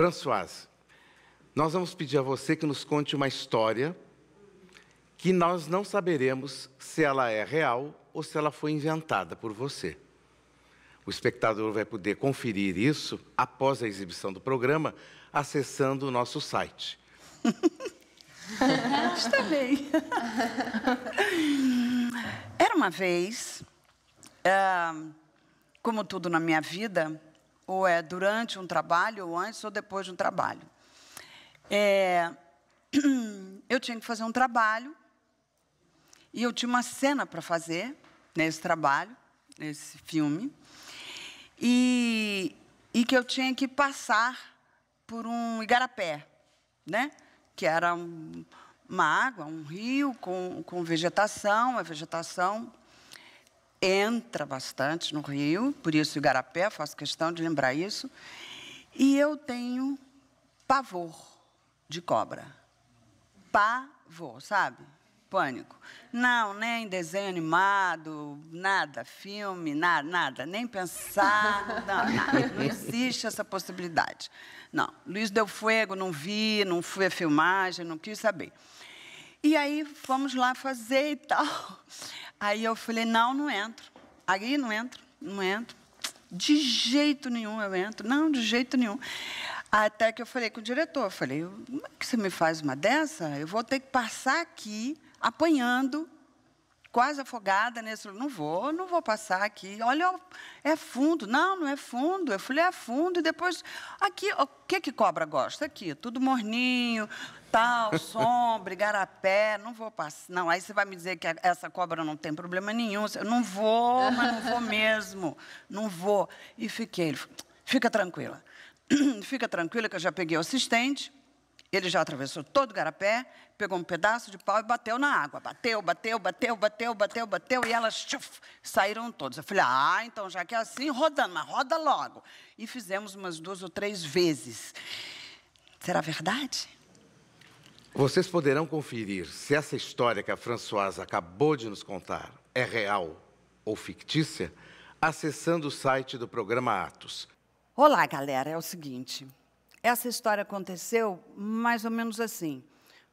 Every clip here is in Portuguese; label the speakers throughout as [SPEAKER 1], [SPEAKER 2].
[SPEAKER 1] Françoise, nós vamos pedir a você que nos conte uma história que nós não saberemos se ela é real ou se ela foi inventada por você. O espectador vai poder conferir isso após a exibição do programa, acessando o nosso site.
[SPEAKER 2] Está bem. Era uma vez, uh, como tudo na minha vida, ou é durante um trabalho, ou antes ou depois de um trabalho. É, eu tinha que fazer um trabalho e eu tinha uma cena para fazer nesse trabalho, nesse filme, e, e que eu tinha que passar por um igarapé, né? que era um, uma água, um rio com, com vegetação, a é vegetação entra bastante no rio, por isso o Igarapé, faço questão de lembrar isso. E eu tenho pavor de cobra. Pavor, sabe? Pânico. Não, nem desenho animado, nada, filme, nada, nada. Nem pensar, não, nada. Não existe essa possibilidade. Não. Luiz Del Fuego, não vi, não fui a filmagem, não quis saber. E aí vamos lá fazer e tal. Aí eu falei: não, não entro. Aí não entro, não entro. De jeito nenhum eu entro, não, de jeito nenhum. Até que eu falei com o diretor: eu falei, como é que você me faz uma dessa? Eu vou ter que passar aqui apanhando quase afogada nesse. Né? Não vou, não vou passar aqui. Olha, é fundo. Não, não é fundo. Eu falei, é fundo. E depois, aqui, o que que cobra gosta? Aqui, tudo morninho, tal, sombra, garapé. Não vou passar. Não, aí você vai me dizer que essa cobra não tem problema nenhum. Eu não vou, mas não vou mesmo. Não vou. E fiquei. Ele, fica tranquila. Fica tranquila que eu já peguei o assistente ele já atravessou todo o garapé, pegou um pedaço de pau e bateu na água. Bateu, bateu, bateu, bateu, bateu, bateu, e elas tchuf, saíram todas. Eu falei, ah, então já que é assim, rodando, mas roda logo. E fizemos umas duas ou três vezes. Será verdade?
[SPEAKER 1] Vocês poderão conferir se essa história que a Françoise acabou de nos contar é real ou fictícia, acessando o site do programa Atos.
[SPEAKER 2] Olá, galera, é o seguinte. Essa história aconteceu mais ou menos assim.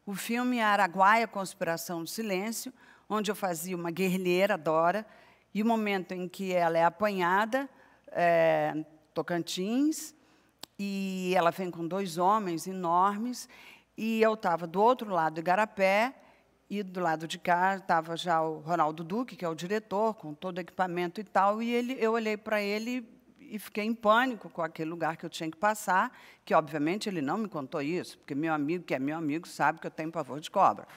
[SPEAKER 2] O filme Araguaia, Conspiração do Silêncio, onde eu fazia uma guerrilheira, Dora, e o momento em que ela é apanhada, é, Tocantins, e ela vem com dois homens enormes, e eu estava do outro lado do Igarapé, e do lado de cá estava já o Ronaldo Duque, que é o diretor, com todo o equipamento e tal, e ele, eu olhei para ele e fiquei em pânico com aquele lugar que eu tinha que passar, que obviamente ele não me contou isso, porque meu amigo, que é meu amigo, sabe que eu tenho pavor de cobra.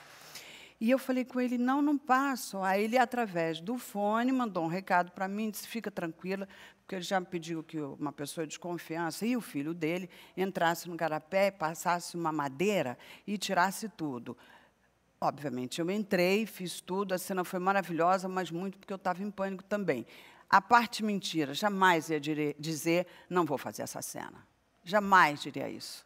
[SPEAKER 2] E eu falei com ele, não, não passo. Aí ele, através do fone, mandou um recado para mim, disse, fica tranquila, porque ele já me pediu que uma pessoa de confiança e o filho dele entrasse no garapé, passasse uma madeira e tirasse tudo. Obviamente, eu entrei, fiz tudo, a cena foi maravilhosa, mas muito porque eu estava em pânico também. A parte mentira, jamais ia dizer, não vou fazer essa cena. Jamais diria isso.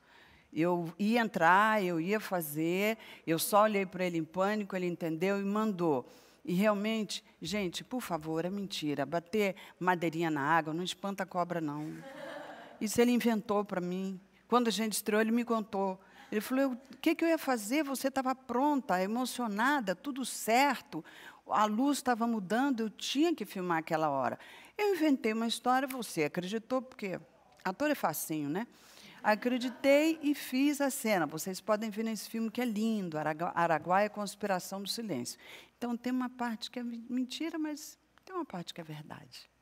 [SPEAKER 2] Eu ia entrar, eu ia fazer, eu só olhei para ele em pânico, ele entendeu e mandou. E realmente, gente, por favor, é mentira. Bater madeirinha na água não espanta a cobra, não. Isso ele inventou para mim. Quando a gente estreou, ele me contou. Ele falou: o que, que eu ia fazer? Você estava pronta, emocionada, tudo certo, a luz estava mudando, eu tinha que filmar aquela hora. Eu inventei uma história, você acreditou, porque ator é facinho, né? Acreditei e fiz a cena. Vocês podem ver nesse filme que é lindo, Araguaia Conspiração do Silêncio. Então, tem uma parte que é mentira, mas tem uma parte que é verdade.